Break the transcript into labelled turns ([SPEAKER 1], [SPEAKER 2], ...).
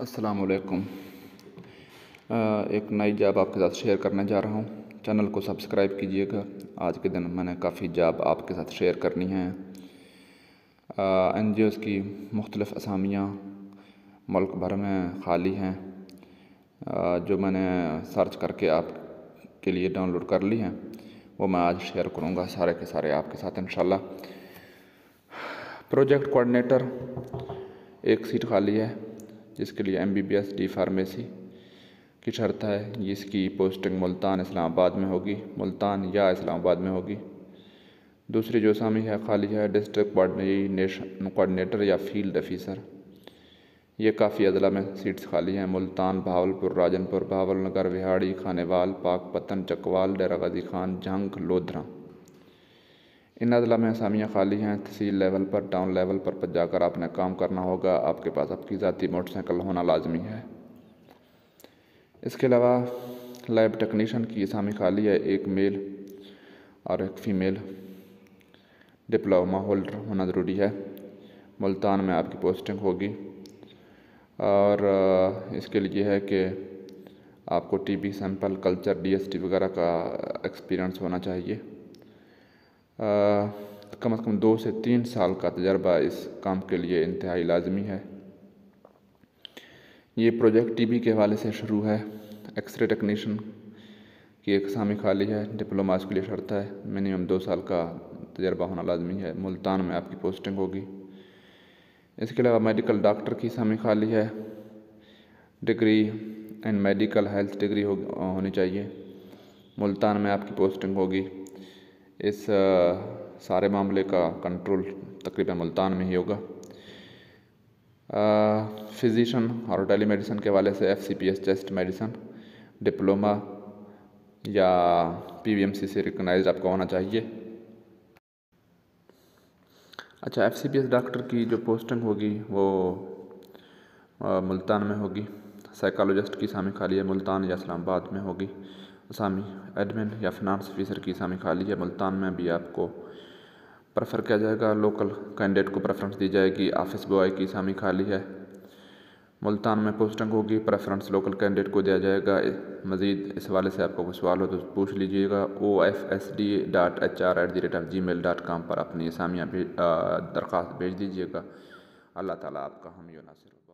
[SPEAKER 1] असलकुम एक नई जॉब आपके साथ शेयर करने जा रहा हूँ चैनल को सब्सक्राइब कीजिएगा आज के दिन मैंने काफ़ी जॉब आपके साथ शेयर करनी है एन जी ओज़ की मुख्तलफ़ असामियाँ मुल्क भर में खाली हैं जो मैंने सर्च करके आप के लिए डाउनलोड कर ली हैं वो मैं आज शेयर करूँगा सारे के सारे आपके साथ इन प्रोजेक्ट कोऑर्डिनेटर एक सीट खाली है जिसके लिए M B B S D pharmacy की शर्त है जिसकी पोस्टिंग मुल्तान इस्लामाबाद में होगी मुल्तान या इस्लामाबाद में होगी दूसरी जो सामी है खाली है डिस्ट्रिक्ट कोऑर्डिनेशन कोऑर्डिनेटर या फील्ड अफीसर ये काफ़ी अजला में सीट्स खाली हैं मुल्तान भावलपुर राजनपुर भावलनगर विहाड़ी खानेवाल पाकपतन चकवाल डेरा गाजी खान जंग लोधरा इन अजला में असामियाँ खाली हैं तहसील लेवल पर टाउन लेवल पर, पर जाकर आपने काम करना होगा आपके पास आपकी ज़ाती मोटरसाइकिल होना लाजमी है इसके अलावा लैब टेक्नीशन की असामी खाली है एक मेल और एक फ़ीमेल डिप्लोमा होल्डर होना ज़रूरी है मुल्तान में आपकी पोस्टिंग होगी और इसके लिए है कि आपको टीबी सैंपल कल्चर डीएसटी वगैरह का एक्सपीरियंस होना चाहिए कम अज़ कम दो से तीन साल का तजर्बा इस काम के लिए इंतहाई लाजमी है ये प्रोजेक्ट टीबी के हवाले से शुरू है एक्सरे टेक्नीशन की एक सामी खाली है डिप्लोमा के लिए शर्त है मिनिमम दो साल का तजर्बा होना लाजमी है मुल्तान में आपकी पोस्टिंग होगी इसके अलावा मेडिकल डॉक्टर की सामी खाली है degree and medical health degree होनी चाहिए मुल्तान में आपकी पोस्टिंग होगी इस सारे मामले का कंट्रोल तकरीबन मुल्तान में ही होगा फिज़िशन और टेली मेडिसन के हवाले से F C P S chest medicine diploma या पी वी एम सी से रिकगनाइज आपका होना चाहिए अच्छा F C P S doctor की जो पोस्टिंग होगी वो आ, मुल्तान में होगी साइकोलॉजिस्ट की सामने खाली है मुल्तान या इस्लामाबाद में होगी असामी एडमिन या फिनांस ऑफिसर की असामी खाली है मुल्तान में भी आपको प्रेफर किया जाएगा लोकल कैंडिडेट को प्रेफरेंस दी जाएगी ऑफिस बॉय की असामी खाली है मुल्तान में पोस्टिंग होगी प्रेफरेंस लोकल कैंडिडेट को दिया जाएगा मज़ीद इस हवाले से आपको कोई सवाल हो तो पूछ लीजिएगा O F S D dot H R at the rate of Gmail dot com पर अपनी असामियाँ दरख्वास्त भेज दीजिएगा अल्लाह ताला आपका हम यो नासिर